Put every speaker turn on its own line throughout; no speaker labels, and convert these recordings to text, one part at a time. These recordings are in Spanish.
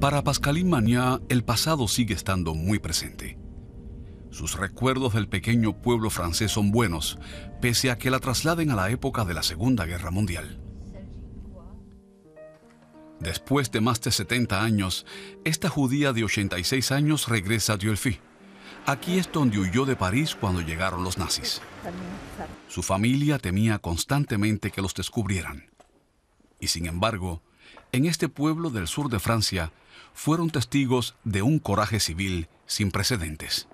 Para Pascaline Mañá, el pasado sigue estando muy presente. Sus recuerdos del pequeño pueblo francés son buenos, pese a que la trasladen a la época de la Segunda Guerra Mundial. Después de más de 70 años, esta judía de 86 años regresa a Diolfi. Aquí es donde huyó de París cuando llegaron los nazis. Su familia temía constantemente que los descubrieran. Y sin embargo, en este pueblo del sur de Francia, fueron testigos de un coraje civil sin precedentes.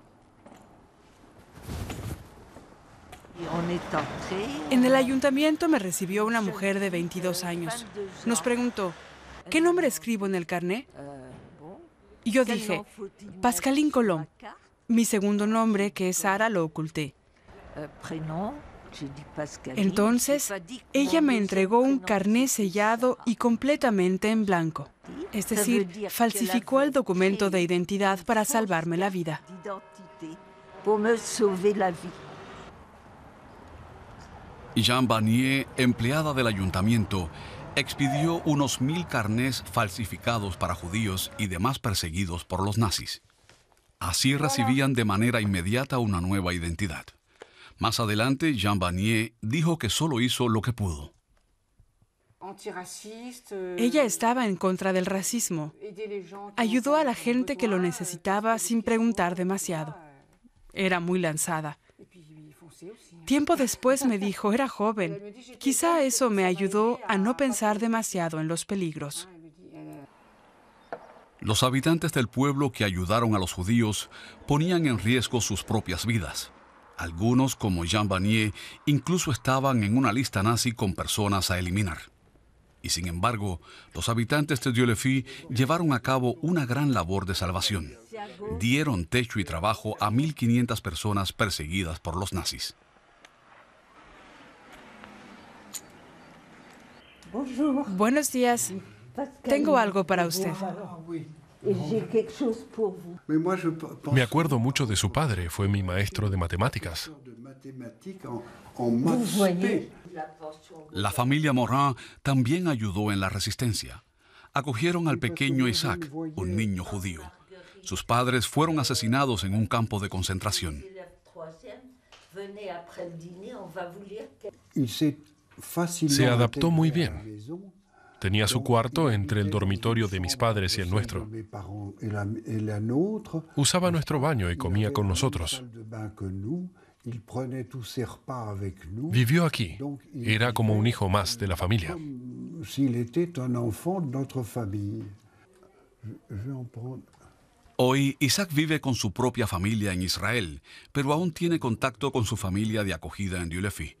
En el ayuntamiento me recibió una mujer de 22 años. Nos preguntó, ¿qué nombre escribo en el carnet. Y yo dije, Pascalín Colón. Mi segundo nombre, que es Sara, lo oculté. Entonces, ella me entregó un carné sellado y completamente en blanco. Es decir, falsificó el documento de identidad para salvarme la vida.
Jean Barnier, empleada del ayuntamiento, expidió unos mil carnés falsificados para judíos y demás perseguidos por los nazis. Así recibían de manera inmediata una nueva identidad. Más adelante, Jean Barnier dijo que solo hizo lo que pudo.
Ella estaba en contra del racismo. Ayudó a la gente que lo necesitaba sin preguntar demasiado. Era muy lanzada. Tiempo después me dijo, era joven. Quizá eso me ayudó a no pensar demasiado en los peligros. Ah, euh,
los habitantes del pueblo que ayudaron a los judíos ponían en riesgo sus propias vidas. Algunos, como Jean Vanier, incluso estaban en una lista nazi con personas a eliminar. Y sin embargo, los habitantes de Dieulefit llevaron a cabo una gran labor de salvación. Dieron techo y trabajo a 1.500 personas perseguidas por los nazis.
Buenos días. Tengo algo para usted.
Me acuerdo mucho de su padre, fue mi maestro de
matemáticas. La familia Morin también ayudó en la resistencia. Acogieron al pequeño Isaac, un niño judío. Sus padres fueron asesinados en un campo de concentración. Se adaptó muy bien.
Tenía su cuarto entre el dormitorio de mis padres y el nuestro. Usaba nuestro baño y comía con nosotros. Vivió aquí. Era como un hijo más de la familia.
Hoy Isaac vive con su propia familia en Israel, pero aún tiene contacto con su familia de acogida en Dulefi.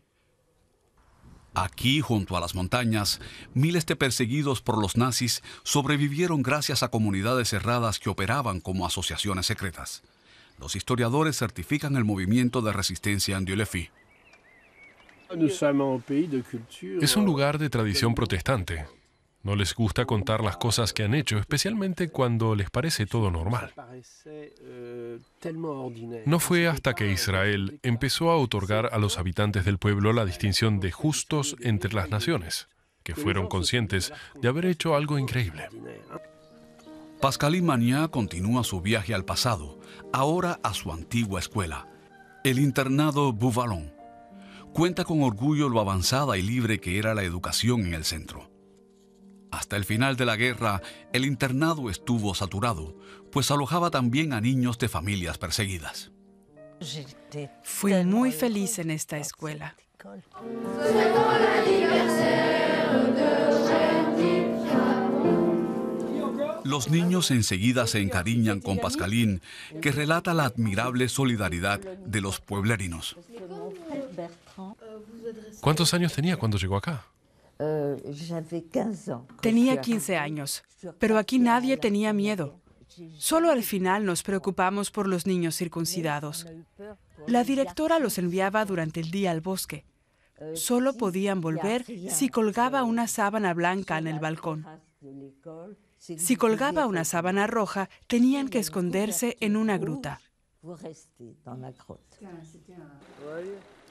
Aquí, junto a las montañas, miles de perseguidos por los nazis sobrevivieron gracias a comunidades cerradas que operaban como asociaciones secretas. Los historiadores certifican el movimiento de resistencia Andiolefí. Es un lugar
de tradición protestante, no les gusta contar las cosas que han hecho, especialmente cuando les parece todo normal. No fue hasta que Israel empezó a otorgar a los habitantes del pueblo la distinción de justos entre las naciones,
que fueron conscientes de haber hecho algo increíble. Pascal Mañá continúa su viaje al pasado, ahora a su antigua escuela, el internado Bouvalon. Cuenta con orgullo lo avanzada y libre que era la educación en el centro. Hasta el final de la guerra, el internado estuvo saturado, pues alojaba también a niños de familias perseguidas.
Fui muy feliz en esta escuela.
Los niños enseguida se encariñan con Pascalín, que relata la admirable solidaridad de los pueblerinos. ¿Cuántos años tenía cuando llegó acá?
Eh, tenía 15 años, pero aquí nadie tenía miedo. Solo al final nos preocupamos por los niños circuncidados. La directora los enviaba durante el día al bosque. Eh, Solo podían volver si colgaba una sábana blanca en el balcón. Si colgaba una sábana roja, tenían que esconderse en una gruta.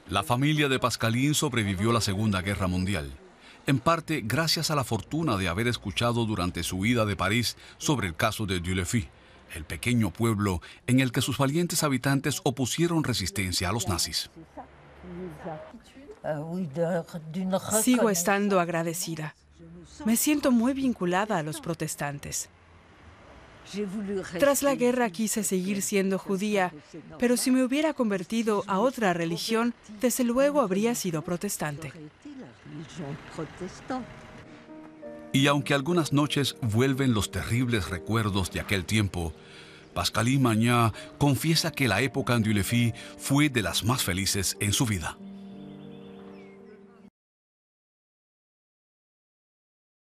La familia de Pascalín sobrevivió la Segunda Guerra Mundial en parte gracias a la fortuna de haber escuchado durante su huida de París sobre el caso de Dulefi, el pequeño pueblo en el que sus valientes habitantes opusieron resistencia a los nazis.
Sigo estando agradecida. Me siento muy vinculada a los protestantes. Tras la guerra quise seguir siendo judía, pero si me hubiera convertido a otra religión, desde luego habría sido protestante.
Y aunque algunas noches vuelven los terribles recuerdos de aquel tiempo, Pascalí Mañá confiesa que la época en Dulefi fue de las más felices en su vida.